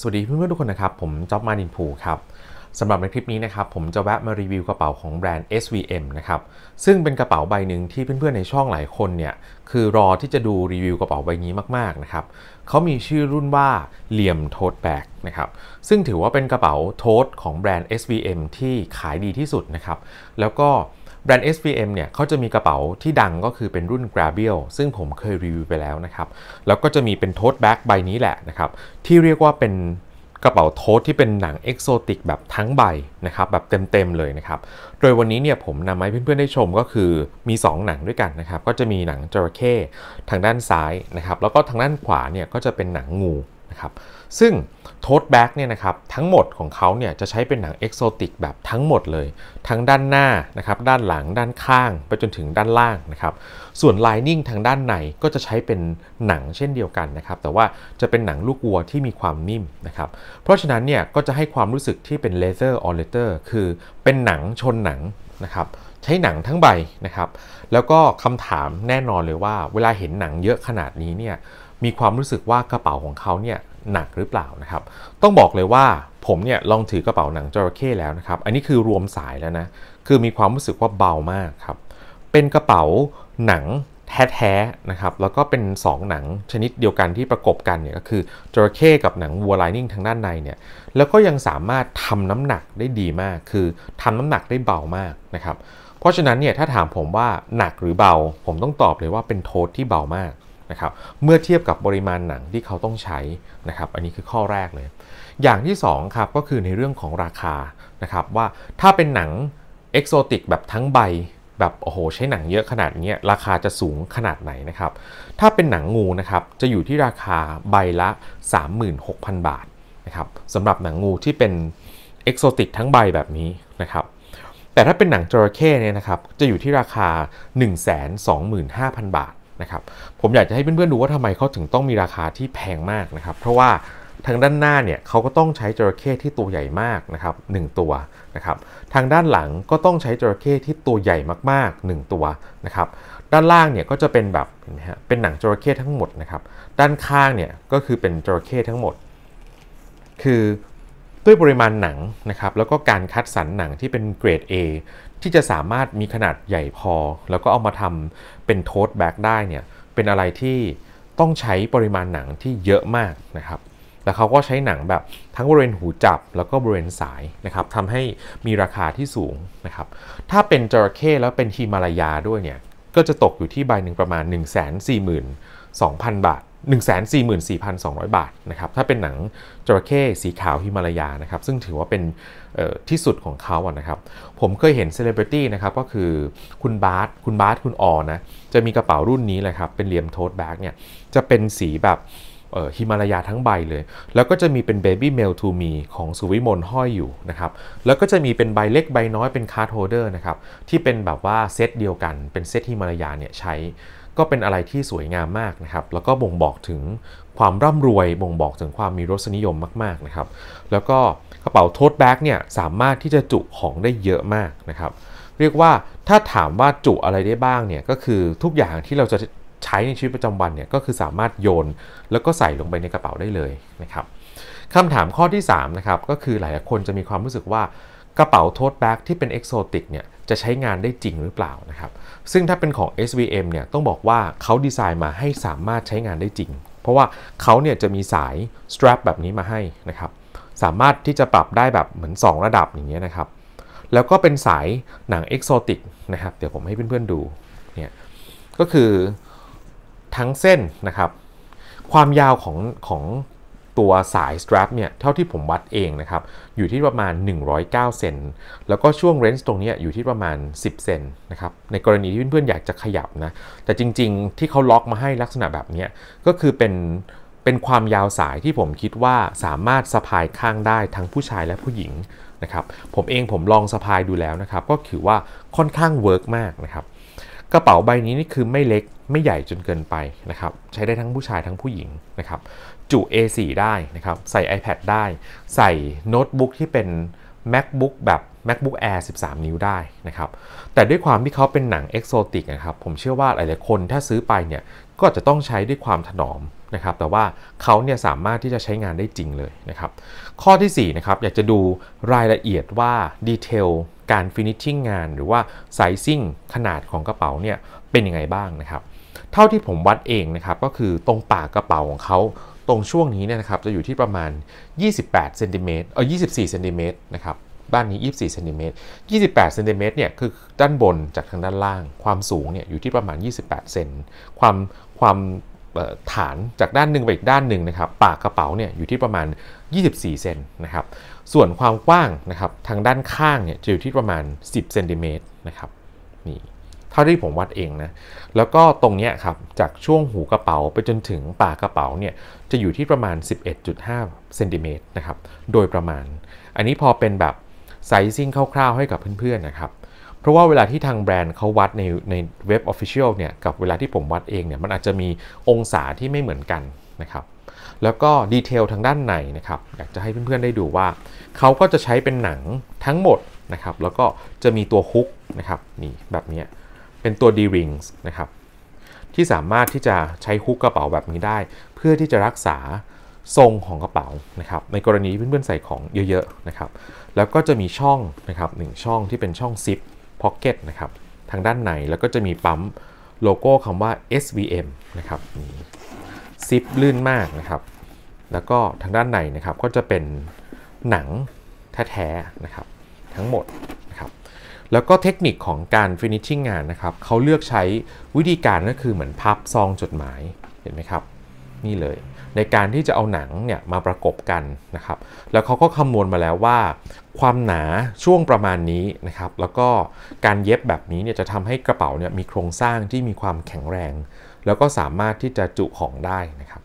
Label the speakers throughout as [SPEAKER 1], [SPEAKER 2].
[SPEAKER 1] สวัสดีเพื่อนๆ ทุกคนนะครับ ผมจ๊อบมาดินผูครับสำหรับในคลิปนี้นะครับผมจะแวะมารีวิวกระเป๋าของแบรนด์ SVM นะครับซึ่งเป็นกระเป๋าใบหนึ่งที่เพื่อนๆในช่องหลายคนเนี่ยคือรอที่จะดูรีวิวกระเป๋าใบนี้มากๆนะครับเขามีชื่อรุ่นว่าเหลี่ยมโทดแบกนะครับซึ่งถือว่าเป็นกระเป๋าโทดของแบรนด์ SVM ที่ขายดีที่สุดนะครับแล้วก็แบรนด์ SVM เนี่ยเขาจะมีกระเป๋าที่ดังก็คือเป็นรุ่น g r a b i l ซึ่งผมเคยรีวิวไปแล้วนะครับ แล้วก็จะมีเป็นโ o t แบ็ g ใบนี้แหละนะครับที่เรียกว่าเป็นกระเป๋าโทสที่เป็นหนังเอกโซติกแบบทั้งใบนะครับแบบเต็มๆเลยนะครับ โดยวันนี้เนี่ยผมนำมาให้เพื่อนๆได้ชมก็คือมี 2 หนังด้วยกันนะครับ ก็จะมีหนังจระเข้ทางด้านซ้ายนะครับแล้วก็ทางด้านขวาเนี่ยก็จะเป็นหนังงูนะครับซึ่งโทสแบ็กเนี่ยนะครับทั้งหมดของเขาเนี่ยจะใช้เป็นหนังเอกโซติกแบบทั้งหมดเลย ทั้งด้านหน้านะครับด้านหลังด้านข้างไปจนถึงด้านล่างนะครับส่วนไลนิ่งทางด้านในก็จะใช้เป็นหนังเช่นเดียวกันนะครับแต่ว่าจะเป็นหนังลูกวัวที่มีความนิ่มนะครับเพราะฉะนั้นเนี่ยก็จะให้ความรู้สึกที่เป็นเลเซอร์ออเลเตอร์คือเป็นหนังชนหนังนะครับใช้หนังทั้งใบนะครับแล้วก็คำถามแน่นอนเลยว่า เวลาเห็นหนังเยอะขนาดนี้เนี่ยมีความรู้สึกว่ากระเป๋าของเขาเนี่ยหนักหรือเปล่านะครับ ต้องบอกเลยว่าผมเนี่ยลองถือกระเป๋าหนังจระเข้แล้วนะครับ อันนี้คือรวมสายแล้วนะ คือมีความรู้สึกว่าเบามากครับเป็นกระเป๋าหนังแท้ๆนะครับแล้วก็เป็น2หนังชนิดเดียวกันที่ประกบกันเนี่ยก็คือจระเข้กับหนังวัวไลนิ่งทางด้านในเนี่ยแล้วก็ยังสามารถทำน้ำหนักได้ดีมากคือทำน้ำหนักได้เบามากนะครับเพราะฉะนั้นเนี่ยถ้าถามผมว่าหนักหรือเบา ผมต้องตอบเลยว่าเป็นโทษที่เบามากนะครับเมื่อเทียบกับปริมาณหนังที่เขาต้องใช้นะครับ อันนี้คือข้อแรกเลย อย่างที่2ครับก็คือในเรื่องของราคานะครับว่าถ้าเป็นหนังเอกโซติกแบบทั้งใบแบบโอ้โหใช้หนังเยอะขนาดนี้ ราคาจะสูงขนาดไหนนะครับ ถ้าเป็นหนังงูนะครับจะอยู่ที่ราคาใบละ 36,000 บาทนะครับสำหรับหนังงูที่เป็นเอกโซติกทั้งใบแบบนี้นะครับ แต่ถ้าเป็นหนังจระเข้เนี่ยนะครับจะอยู่ที่ราคา 125,000 บาทนะครับผมอยากจะให้เพื่อนๆดูว่าทำไมเขาถึงต้องมีราคาที่แพงมากนะครับ เพราะว่าทางด้านหน้าเนี่ยเขาก็ต้องใช้จระเข้ที่ตัวใหญ่มากนะครับ1ตัวนะครับทางด้านหลังก็ต้องใช้จระเข้ที่ตัวใหญ่มากๆ 1 ตัวนะครับด้านล่างเนี่ยก็จะเป็นแบบเห็นไหมฮะเป็นหนังจระเข้ทั้งหมดนะครับด้านข้างเนี่ยก็คือเป็นจระเข้ทั้งหมด คือด้วยปริมาณหนังนะครับแล้วก็การคัดสรรหนังที่เป็นเกรด A ที่จะสามารถมีขนาดใหญ่พอ แล้วก็เอามาทำเป็นโทสแบ็กได้เนี่ยเป็นอะไรที่ต้องใช้ปริมาณหนังที่เยอะมากนะครับแล้วเขาก็ใช้หนังแบบทั้งบริเวณหูจับ แล้วก็บริเวณสายนะครับทำให้มีราคาที่สูงนะครับถ้าเป็นจระเข้แล้วเป็นฮิมาลายาด้วยเนี่ยก็จะตกอยู่ที่ใบหนึ่งประมาณ 1 4 2 0 0 0 บาท144,200 บาทนะครับ ถ้าเป็นหนังจระเข้สีขาวฮิมาลายานะครับ ซึ่งถือว่าเป็นที่สุดของเขาอะนะครับ ผมเคยเห็นเซเลบริตี้นะครับก็คือคุณบาร์สคุณบาร์สคุณออนะจะมีกระเป๋ารุ่นนี้แหละครับ เป็นเหลี่ยมโทสแบ็กเนี่ย จะเป็นสีแบบฮิมาลายาทั้งใบเลย แล้วก็จะมีเป็นเบบี้เมลทูมีของสุวิมลห้อยอยู่นะครับ แล้วก็จะมีเป็นใบเล็กใบน้อยเป็นคาร์ดโฮเดอร์นะครับที่เป็นแบบว่าเซตเดียวกันเป็นเซตฮิมาลายาเนี่ยใช้ก็เป็นอะไรที่สวยงามมากนะครับ แล้วก็บ่งบอกถึงความร่ำรวย บ่งบอกถึงความมีรสนิยมมากๆนะครับ แล้วก็กระเป๋าโทสแบ็กเนี่ยสามารถที่จะจุของได้เยอะมากนะครับ เรียกว่าถ้าถามว่าจุอะไรได้บ้างเนี่ยก็คือทุกอย่างที่เราจะใช้ในชีวิตประจำวันเนี่ยก็คือสามารถโยนแล้วก็ใส่ลงไปในกระเป๋าได้เลยนะครับคำถามข้อที่3นะครับก็คือหลายคนจะมีความรู้สึกว่ากระเป๋าโทสแบ็กที่เป็นเอกโซติกเนี่ยจะใช้งานได้จริงหรือเปล่านะครับ ซึ่งถ้าเป็นของ SVM เนี่ยต้องบอกว่าเขาดีไซน์มาให้สามารถใช้งานได้จริง เพราะว่าเขาเนี่ยจะมีสาย strap แบบนี้มาให้นะครับ สามารถที่จะปรับได้แบบเหมือน 2 ระดับอย่างเงี้ยนะครับ แล้วก็เป็นสายหนังเอกโซติกนะครับเดี๋ยวผมให้เพื่อนๆดูเนี่ยก็คือทั้งเส้นนะครับความยาวของของตัวสายสตรัปเนี่ยเท่าที่ผมวัดเองนะครับอยู่ที่ประมาณ 109เซนแล้วก็ช่วงเรนจ์ตรงนี้อยู่ที่ประมาณ 10เซนนะครับในกรณีที่เพื่อนๆ อยากจะขยับนะแต่จริงๆ ที่เขาล็อกมาให้ลักษณะแบบนี้ก็คือเป็นเป็นความยาวสายที่ผมคิดว่าสามารถสะพายข้างได้ทั้งผู้ชายและผู้หญิงนะครับผมเองผมลองสะพายดูแล้วนะครับ ก็ถือว่าค่อนข้างเวิร์กมากนะครับกระเป๋าใบนี้นี่คือไม่เล็กไม่ใหญ่จนเกินไปนะครับใช้ได้ทั้งผู้ชายทั้งผู้หญิงนะครับจุ A4 ได้นะครับใส่ iPad ได้ ใส่โน้ตบุ๊กที่เป็น MacBook แบบ MacBook Air 13 นิ้วได้นะครับแต่ด้วยความที่เขาเป็นหนังเอกโซติกนะครับผมเชื่อว่า หลายๆคนถ้าซื้อไปเนี่ยก็จะต้องใช้ด้วยความถนอมนะครับแต่ว่าเขาเนี่ยสามารถที่จะใช้งานได้จริงเลยนะครับข้อที่4นะครับอยากจะดูรายละเอียดว่าดีเทลการฟินิชชิ่งงาน หรือว่าไซซิ่งขนาดของกระเป๋าเนี่ยเป็นยังไงบ้างนะครับเท่าที่ผมวัดเองนะครับก็คือตรงปากกระเป๋าของเขาตรงช่วงนี้เนี่ยนะครับจะอยู่ที่ประมาณ28เซนติเมตรเออ24เซนติเมตรนะครับบ้านนี้24เซนติเมตร28เซนติเมตรเนี่ยคือด้านบนจากทางด้านล่าง ความสูงเนี่ยอยู่ที่ประมาณ 28เซนความความฐานจากด้านหนึ่งไปอีกด้านหนึ่งนะครับปากกระเป๋าเนี่ยอยู่ที่ประมาณ 24เซนนะครับส่วนความกว้างนะครับทางด้านข้างเนี่ยจะอยู่ที่ประมาณ 10เซนติเมตรนะครับนี่ท่าที่ผมวัดเองนะ แล้วก็ตรงเนี้ยครับ จากช่วงหูกระเป๋าไปจนถึงปากกระเป๋าเนี่ย จะอยู่ที่ประมาณ 11.5เซนติเมตรนะครับ โดยประมาณ อันนี้พอเป็นแบบไซซิ่งคร่าวๆให้กับเพื่อนๆนะครับ เพราะว่าเวลาที่ทางแบรนด์เขาวัดในในเว็บออฟฟิเชียลเนี่ย กับเวลาที่ผมวัดเองเนี่ย มันอาจจะมีองศาที่ไม่เหมือนกันนะครับ แล้วก็ดีเทลทางด้านในนะครับ อยากจะให้เพื่อนๆได้ดูว่า เขาก็จะใช้เป็นหนังทั้งหมดนะครับ แล้วก็จะมีตัวฮุกนะครับ นี่แบบนี้เป็นตัว D-rings นะครับที่สามารถที่จะใช้ฮุกกระเป๋าแบบนี้ได้ เพื่อที่จะรักษาทรงของกระเป๋านะครับในกรณีเพื่อนๆใส่ของเยอะๆนะครับแล้วก็จะมีช่องนะครับหนึ่งช่องที่เป็นช่องซิปพ็อกเก็ตนะครับทางด้านในแล้วก็จะมีปั๊มโลโก้คำว่า SVM นะครับซิปลื่นมากนะครับ แล้วก็ทางด้านในนะครับก็จะเป็นหนังแท้ๆนะครับทั้งหมดแล้วก็เทคนิคของการฟินิชชิ่งงานนะครับ เขาเลือกใช้วิธีการก็คือเหมือนพับ ซองจดหมาย เห็นไหมครับ นี่เลย ในการที่จะเอาหนังเนี่ยมาประกบกันนะครับ แล้วเขาก็คำนวณมาแล้วว่า ความหนาช่วงประมาณนี้นะครับ แล้วก็การเย็บแบบนี้เนี่ยจะทำให้กระเป๋าเนี่ยมีโครงสร้างที่มีความแข็งแรง แล้วก็สามารถที่จะจุของได้นะครับ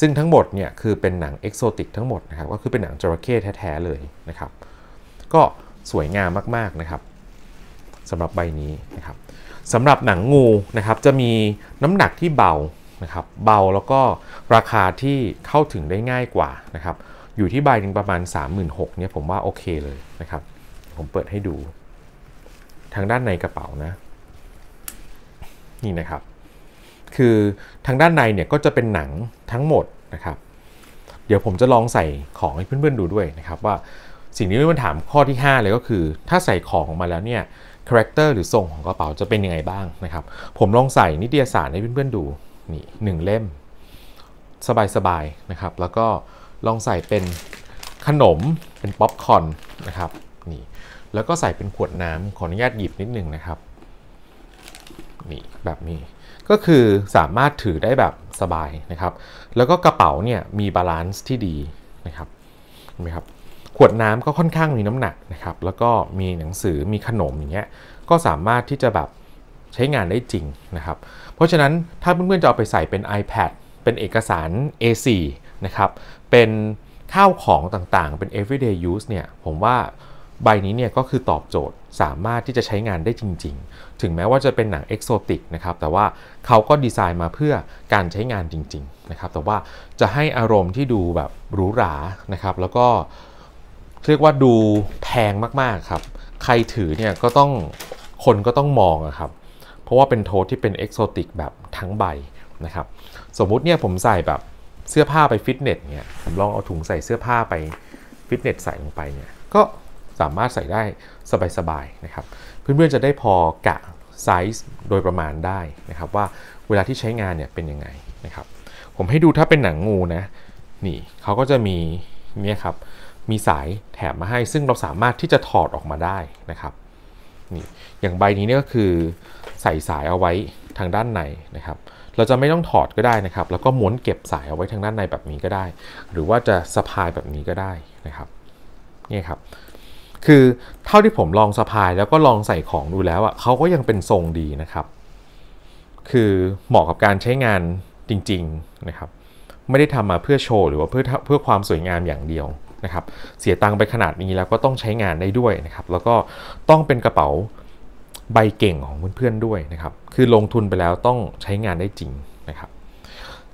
[SPEAKER 1] ซึ่งทั้งหมดเนี่ยคือเป็นหนังเอกโซติกทั้งหมดนะครับ ก็คือเป็นหนังจระเข้แท้ๆเลยนะครับ ก็สวยงามมากๆนะครับสำหรับใบนี้นะครับสำหรับหนังงูนะครับจะมีน้ำหนักที่เบานะครับ เบาแล้วก็ราคาที่เข้าถึงได้ง่ายกว่านะครับ อยู่ที่ใบหนึงประมาณ 36,000เนี่ยผมว่า โอเคเลยนะครับ ผมเปิดให้ดูทางด้านในกระเป๋านะ นี่นะครับ คือทางด้านในเนี่ยก็จะเป็นหนังทั้งหมดนะครับ เดี๋ยวผมจะลองใส่ของให้เพื่อนๆดูด้วยนะครับว่าสิ่งที่เพื่อนถามข้อที่ 5 เลย ก็คือถ้าใส่ของออกมาแล้วเนี่ยคาแรคเตอร์หรือทรงของกระเป๋าจะเป็นยังไงบ้างนะครับ ผมลองใส่นิตยสารให้เพื่อนๆดูนี่หนึ่งเล่ม สบายๆนะครับ แล้วก็ลองใส่เป็นขนมเป็นป๊อปคอร์นนะครับนี่แล้วก็ใส่เป็นขวดน้ำขออนุญาตหยิบนิดนึงนะครับนี่แบบนี้ ก็คือสามารถถือได้แบบสบายนะครับ แล้วก็กระเป๋าเนี่ยมีบาลานซ์ที่ดีนะครับเห็นไหมครับขวดน้ำก็ค่อนข้างมีน้ำหนักนะครับ แล้วก็มีหนังสือ มีขนมอย่างเงี้ย ก็สามารถที่จะแบบใช้งานได้จริงนะครับ เพราะฉะนั้นถ้าเพื่อนๆจะเอาไปใส่เป็น iPad เป็นเอกสาร A4 นะครับ เป็นข้าวของต่างๆ เป็น everyday use เนี่ย ผมว่าใบนี้เนี่ยก็คือตอบโจทย์สามารถที่จะใช้งานได้จริงๆ ถึงแม้ว่าจะเป็นหนังเอกโซติกนะครับ แต่ว่าเขาก็ดีไซน์มาเพื่อการใช้งานจริงๆ นะครับ แต่ว่าจะให้อารมณ์ที่ดูแบบหรูหรา นะครับ แล้วก็เรียกว่าดูแพงมากๆ ครับ ใครถือเนี่ยก็ต้องคนก็ต้องมองครับ เพราะว่าเป็นโทสที่เป็นเอกโซติกแบบทั้งใบนะครับ สมมุติเนี่ยผมใส่แบบเสื้อผ้าไปฟิตเนสเนี่ยผมลองเอาถุงใส่เสื้อผ้าไปฟิตเนสใส่ลงไปเนี่ย ก็สามารถใส่ได้สบายๆนะครับ เพื่อนๆ จะได้พอกะไซส์โดยประมาณได้นะครับว่าเวลาที่ใช้งานเนี่ยเป็นยังไงนะครับ ผมให้ดูถ้าเป็นหนังงูนะนี่เขาก็จะมีเนี่ยครับมีสายแถมมาให้ซึ่งเราสามารถที่จะถอดออกมาได้นะครับนี่อย่างใบนี้นี่ก็คือ ใส่สายเอาไว้ทางด้านในนะครับ เราจะไม่ต้องถอดก็ได้นะครับ แล้วก็ม้วนเก็บสายเอาไว้ทางด้านในแบบนี้ก็ได้ หรือว่าจะสะพายแบบนี้ก็ได้นะครับนี่ครับ คือเท่าที่ผมลองสะพายแล้วก็ลองใส่ของดูแล้วอะ่ะเขาก็ยังเป็นทรงดีนะครับ คือเหมาะกับการใช้งานจริง ๆนะครับ ไม่ได้ทำมาเพื่อโชว์หรือว่าเพื่อเพื่อความสวยงามอย่างเดียวนะครับเสียตังค์ไปขนาดนี้แล้วก็ต้องใช้งานได้ด้วยนะครับแล้วก็ต้องเป็นกระเป๋าใบเก่งของเพื่อนๆด้วยนะครับ คือลงทุนไปแล้วต้องใช้งานได้จริงนะครับ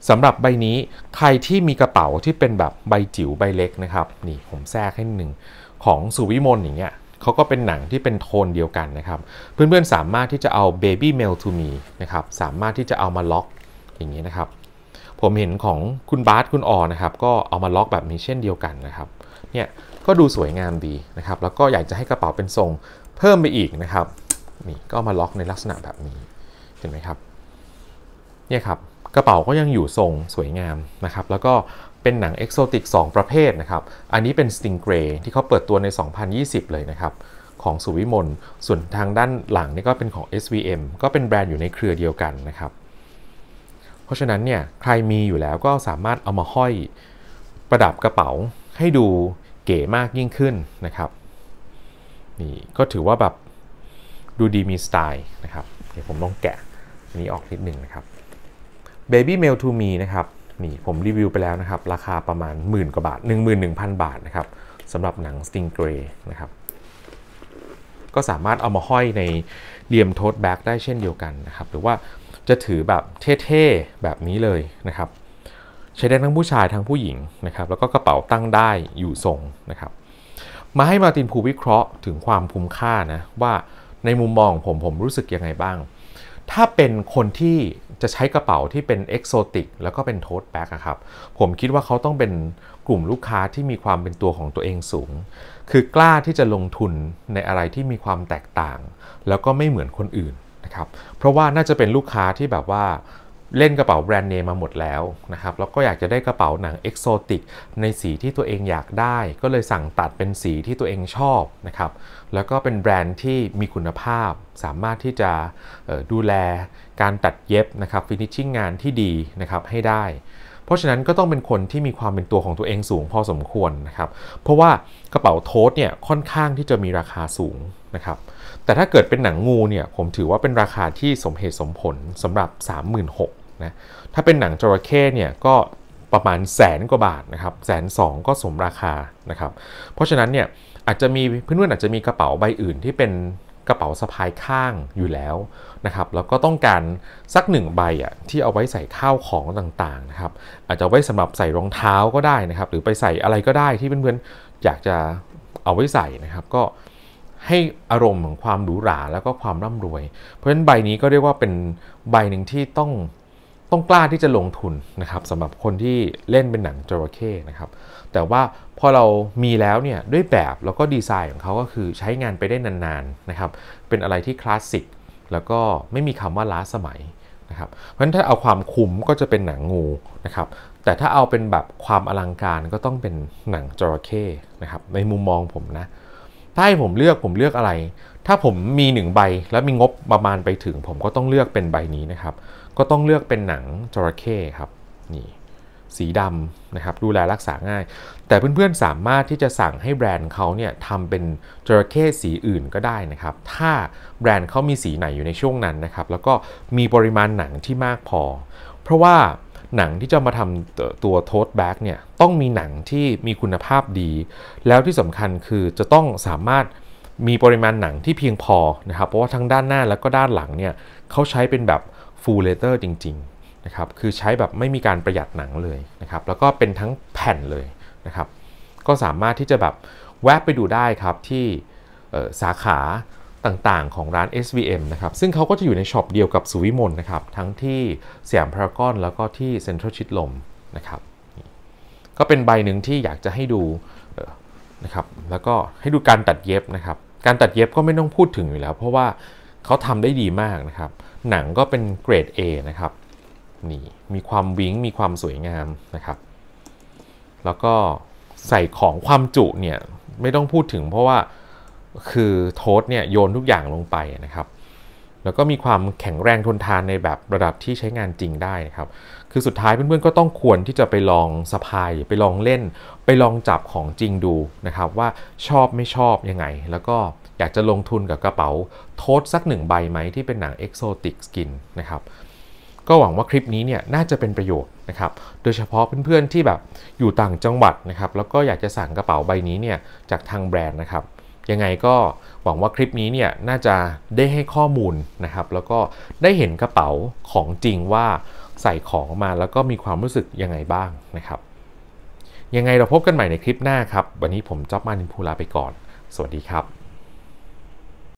[SPEAKER 1] สำหรับใบนี้ ใครที่มีกระเป๋าที่เป็นแบบใบจิ๋วใบเล็กนะครับนี่ผมแทรกให้หนึ่งของสุวิมลอย่างเงี้ยเขาก็เป็นหนังที่เป็นโทนเดียวกันนะครับ เพื่อนๆสามารถที่จะเอา Baby Mail to Me นะครับสามารถที่จะเอามาล็อกอย่างเงี้นะครับ ผมเห็นของคุณบาสคุณออนะครับ ก็เอามาล็อกแบบนี้เช่นเดียวกันนะครับเนี่ยก็ดูสวยงามดีนะครับ แล้วก็อยากจะให้กระเป๋าเป็นทรงเพิ่มไปอีกนะครับนี่ก็มาล็อกในลักษณะแบบนี้เห็นไหมครับ เนี่ยครับ กระเป๋าก็ยังอยู่ทรงสวยงาม นะครับ แล้วก็เป็นหนังเอกโซติก2ประเภทนะครับ อันนี้เป็นสติงเกรที่เขาเปิดตัวใน 2020 เลยนะครับ ของสุวิมลส่วนทางด้านหลังนี่ก็เป็นของ SVM ก็เป็นแบรนด์อยู่ในเครือเดียวกันนะครับ เพราะฉะนั้นเนี่ยใครมีอยู่แล้วก็สามารถเอามาห้อยประดับกระเป๋าให้ดูเก๋มากยิ่งขึ้นนะครับ นี่ก็ถือว่าแบบ ดูดีมีสไตล์นะครับ เดี๋ยวผมต้องแกะอันนี้ออกนิดหนึ่งนะครับ Baby Mail to Me นะครับ นี่ผมรีวิวไปแล้วนะครับ ราคาประมาณหมื่นกว่าบาท 11,000 บาทนะครับสำหรับหนัง Sting Gray นะครับ ก็สามารถเอามาห้อยในเหลี่ยมทอดแบ็กได้เช่นเดียวกันนะครับ หรือว่าจะถือแบบเท่ๆ แบบนี้เลยนะครับใช้ได้ทั้งผู้ชาย ทั้งผู้หญิงนะครับแล้วก็กระเป๋าตั้งได้อยู่ทรงนะครับ มาให้มาตินภูวิเคราะห์ถึงความคุ้มค่านะว่าในมุมมองผม ผมรู้สึกยังไงบ้าง ถ้าเป็นคนที่จะใช้กระเป๋าที่เป็นเอกโซติกแล้วก็เป็นโทสแบ็กครับผมคิดว่าเขาต้องเป็นกลุ่มลูกค้าที่มีความเป็นตัวของตัวเองสูง คือกล้าที่จะลงทุนในอะไรที่มีความแตกต่าง แล้วก็ไม่เหมือนคนอื่นนะครับ เพราะว่าน่าจะเป็นลูกค้าที่แบบว่าเล่นกระเป๋าแบรนด์เนมมาหมดแล้วนะครับ แล้วก็อยากจะได้กระเป๋าหนังเอกโซติกในสีที่ตัวเองอยากได้ ก็เลยสั่งตัดเป็นสีที่ตัวเองชอบนะครับ แล้วก็เป็นแบรนด์ที่มีคุณภาพ สามารถที่จะดูแลการตัดเย็บนะครับ ฟินิชชิ่งงานที่ดีนะครับให้ได้ เพราะฉะนั้นก็ต้องเป็นคนที่มีความเป็นตัวของตัวเองสูงพอสมควรนะครับ เพราะว่ากระเป๋าโทสเนี่ยค่อนข้างที่จะมีราคาสูงนะครับ แต่ถ้าเกิดเป็นหนังงูเนี่ย ผมถือว่าเป็นราคาที่สมเหตุสมผลสำหรับ 36,000นะถ้าเป็นหนังจระเข้เนี่ยก็ประมาณแสนกว่าบาทนะครับแสนสองก็สมราคานะครับเพราะฉะนั้นเนี่ยอาจจะมีเพื่อนๆอาจจะมีกระเป๋าใบอื่นที่เป็นกระเป๋าสะพายข้างอยู่แล้วนะครับแล้วก็ต้องการสักหนึ่งใบอ่ะที่เอาไว้ใส่ข้าวของต่างๆนะครับอาจจะไว้สำหรับใส่รองเท้าก็ได้นะครับหรือไปใส่อะไรก็ได้ที่เพื่อนๆอยากจะเอาไว้ใส่นะครับก็ให้อารมณ์ของความหรูหราแล้วก็ความร่ำรวย เพราะฉะนั้นใบนี้ก็เรียกว่าเป็นใบหนึ่งที่ต้องต้องกล้าที่จะลงทุนนะครับสำหรับคนที่เล่นเป็นหนังจระเข้นะครับแต่ว่าพอเรามีแล้วเนี่ย ด้วยแบบแล้วก็ดีไซน์ของเขาก็คือใช้งานไปได้นานๆนะครับ เป็นอะไรที่คลาสสิกแล้วก็ไม่มีคำว่าล้าสมัยนะครับ เพราะฉะนั้นถ้าเอาความคุ้มก็จะเป็นหนังงูนะครับ แต่ถ้าเอาเป็นแบบความอลังการก็ต้องเป็นหนังจระเข้นะครับในมุมมองผมนะถ้าให้ผมเลือกผมเลือกอะไร ถ้าผมมีหนึ่งใบแล้วมีงบประมาณไปถึง ผมก็ต้องเลือกเป็นใบนี้นะครับก็ต้องเลือกเป็นหนังจระเข้ครับ นี่ สีดำนะครับดูแลรักษาง่าย แต่เพื่อนๆสามารถที่จะสั่งให้แบรนด์เขาเนี่ยทำเป็นจระเข้สีอื่นก็ได้นะครับ ถ้าแบรนด์เขามีสีไหนอยู่ในช่วงนั้นนะครับแล้วก็มีปริมาณหนังที่มากพอ เพราะว่าหนังที่จะมาทำตัวโทสแบ็กเนี่ยต้องมีหนังที่มีคุณภาพดี แล้วที่สำคัญคือจะต้องสามารถมีปริมาณหนังที่เพียงพอนะครับเพราะว่าทั้งด้านหน้าแล้วก็ด้านหลังเนี่ยเขาใช้เป็นแบบ full l ต t e r จริง ๆ นะครับ คือใช้แบบไม่มีการประหยัดหนังเลยนะครับ แล้วก็เป็นทั้งแผ่นเลยนะครับ ก็สามารถที่จะแบบแวะไปดูได้ครับที่สาขาต่างๆ ของร้าน SVM นะครับ ซึ่งเขาก็จะอยู่ในช็อปเดียวกับสุวิมลนนะครับ ทั้งที่เสียมพารากอนแล้วก็ที่เซ็นทรัลชิดลมนะครับ ก็เป็นใบหนึ่งที่อยากจะให้ดูนะครับ แล้วก็ให้ดูการตัดเย็บนะครับ การตัดเย็บก็ไม่ต้องพูดถึงอยู่แล้ว เพราะว่าเขาทำได้ดีมากนะครับ หนังก็เป็นเกรด A นะครับ นี่ มีความวิ้งมีความสวยงามนะครับ แล้วก็ใส่ของความจุเนี่ยไม่ต้องพูดถึงเพราะว่าคือโทสเนี่ยโยนทุกอย่างลงไปนะครับ แล้วก็มีความแข็งแรงทนทานในแบบระดับที่ใช้งานจริงได้นะครับ คือสุดท้ายเพื่อนๆก็ต้องควรที่จะไปลองสะพายไปลองเล่น ไปลองจับของจริงดูนะครับว่าชอบไม่ชอบยังไงแล้วก็ากจะลงทุนกับกระเป๋าโทษสักหนึ่งใบไหมที่เป็นหนังเอ็กโซติกสกินนะครับก็หวังว่าคลิปนี้เนี่ยน่าจะเป็นประโยชน์นะครับโดยเฉพาะเพื่อนๆ ที่แบบอยู่ต่างจังหวัดนะครับ แล้วก็อยากจะสั่งกระเป๋าใบนี้เนี่ยจากทางแบรนด์นะครับ ยังไงก็หวังว่าคลิปนี้เนี่ยน่าจะได้ให้ข้อมูลนะครับ แล้วก็ได้เห็นกระเป๋าของจริงว่าใส่ของมาแล้วก็มีความรู้สึกยังไงบ้างนะครับยังไงเราพบกันใหม่ในคลิปหน้าครับวันนี้ผมจ๊อบมานินพูลาไปก่อน สวัสดีครับ